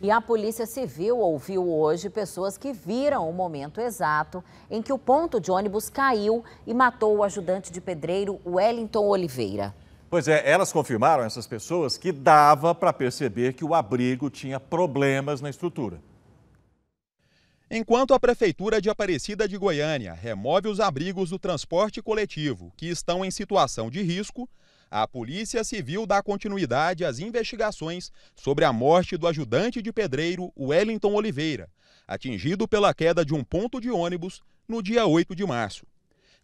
E a Polícia Civil ouviu hoje pessoas que viram o momento exato em que o ponto de ônibus caiu e matou o ajudante de pedreiro Wellington Oliveira. Pois é, elas confirmaram, essas pessoas, que dava para perceber que o abrigo tinha problemas na estrutura. Enquanto a Prefeitura de Aparecida de Goiânia remove os abrigos do transporte coletivo que estão em situação de risco, a Polícia Civil dá continuidade às investigações sobre a morte do ajudante de pedreiro Wellington Oliveira, atingido pela queda de um ponto de ônibus no dia 8 de março.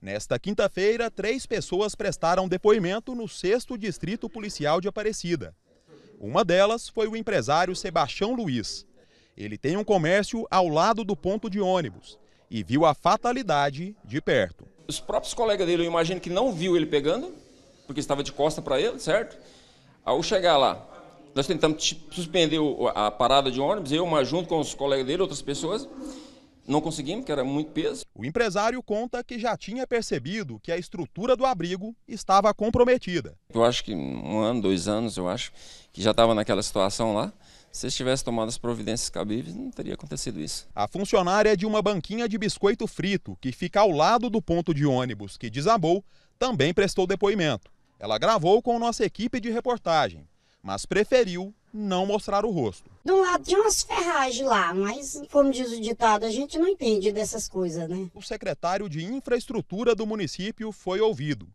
Nesta quinta-feira, três pessoas prestaram depoimento no 6 Distrito Policial de Aparecida. Uma delas foi o empresário Sebastião Luiz. Ele tem um comércio ao lado do ponto de ônibus e viu a fatalidade de perto. Os próprios colegas dele, eu imagino que não viu ele pegando, porque estava de costa para ele, certo? Ao chegar lá, nós tentamos suspender a parada de ônibus, eu, mas junto com os colegas dele, outras pessoas. Não conseguimos, porque era muito peso. O empresário conta que já tinha percebido que a estrutura do abrigo estava comprometida. Eu acho que um ano, dois anos, eu acho, que já estava naquela situação lá. Se estivesse tomado as providências cabíveis, não teria acontecido isso. A funcionária é de uma banquinha de biscoito frito, que fica ao lado do ponto de ônibus que desabou, também prestou depoimento. Ela gravou com nossa equipe de reportagem, mas preferiu não mostrar o rosto. Do lado tinha umas ferragens lá, mas, como diz o ditado, a gente não entende dessas coisas, né? O secretário de Infraestrutura do município foi ouvido.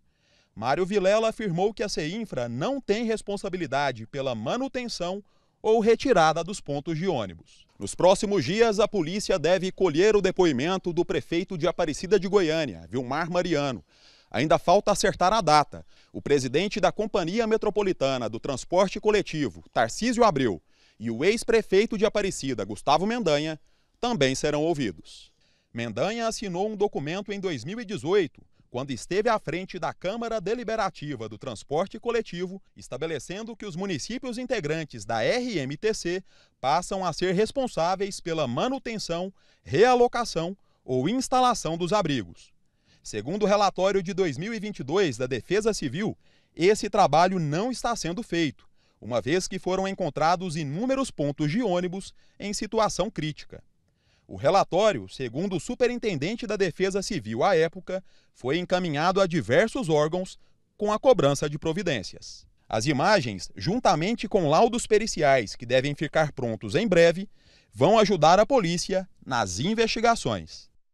Mário Vilela afirmou que a CEINFRA não tem responsabilidade pela manutenção ou retirada dos pontos de ônibus. Nos próximos dias, a polícia deve colher o depoimento do prefeito de Aparecida de Goiânia, Vilmar Mariano, Ainda falta acertar a data. O presidente da Companhia Metropolitana do Transporte Coletivo, Tarcísio Abreu, e o ex-prefeito de Aparecida, Gustavo Mendanha, também serão ouvidos. Mendanha assinou um documento em 2018, quando esteve à frente da Câmara Deliberativa do Transporte Coletivo, estabelecendo que os municípios integrantes da RMTC passam a ser responsáveis pela manutenção, realocação ou instalação dos abrigos. Segundo o relatório de 2022 da Defesa Civil, esse trabalho não está sendo feito, uma vez que foram encontrados inúmeros pontos de ônibus em situação crítica. O relatório, segundo o superintendente da Defesa Civil à época, foi encaminhado a diversos órgãos com a cobrança de providências. As imagens, juntamente com laudos periciais que devem ficar prontos em breve, vão ajudar a polícia nas investigações.